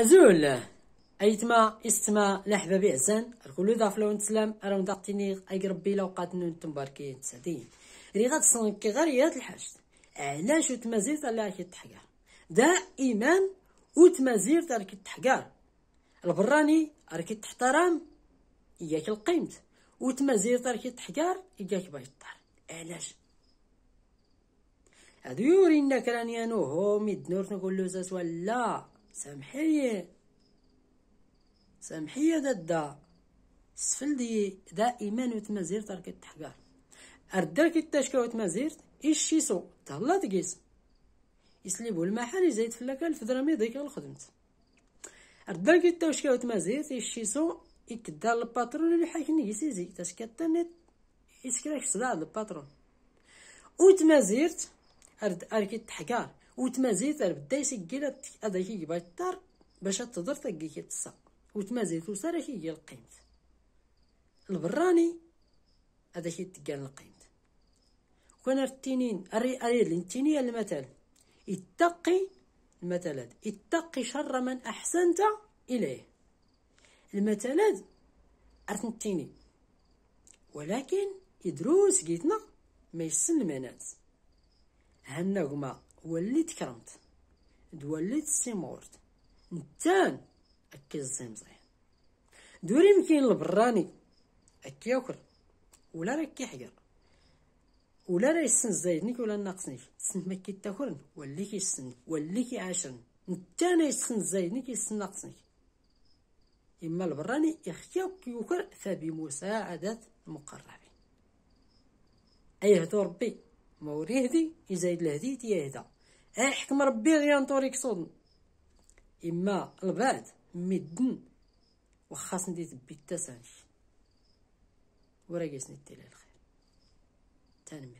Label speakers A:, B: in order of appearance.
A: أزول أيتما استما لحبة بإحسان الكل ضعف لو نتسلم أرون داقتيني أي ربي لو قاد نون باركي تسادين ريغا تصنكي كي غير يات الحاج علاش وتمازير تالا كي تحقر دائما وتمازير تالا كي تحقر البراني راكي تحترم إياك القيمت وتمازير تالا تحقر إياك باش تطهر علاش هادو يورينا كرانيانو هومي يدنور نقول له لا سامحي سامحي دا الدا سفل دي دا إيمان وتمازير كي التحقار أرداك التشكى وتمازير سو تهلا تقيس يسليبو المحل زيت فلاك ألف درامي ديك الخدمت أرداك التشكى وتمازير سو إكدا الباترون اللي حاكني يسيزي تشكى تانيت إسكراك صداع الباترون وتمازيرت أرد أركي التحقار وتمازيت بدا يسجل هذا كيجيبها الدار باش تهضر تلقى كيتصا وتمازيت كي يجي القيمت البراني هذا تقال القيمت وكان التنين اري اري التنية المثل اتقي المثل اتقي شر من احسنت اليه المثلات ارثنتيني ولكن يدروس قيتنا ما يسن المنات هنا هما وليت كرمت دوليت سيمورت نتان اكي الزي مزيان دوري مكين البراني اكي ياكل ولا راكي كيحقر ولا راه السن زايدنيك ولا ناقصنيك سن ما كيتاكل واللي كيسن واللي كيعاشرن نتانا يسن زايدنيك يسن ناقصنيك اما البراني يخيا كيوكر فبمساعدة المقربين ايهدو ربي ما دي يزايد لهدي تيهدا حكم ربي غيان نطوريك صودن اما البعد مدن وخاص ندي تبي التساني ورا جالسني الخير تنمي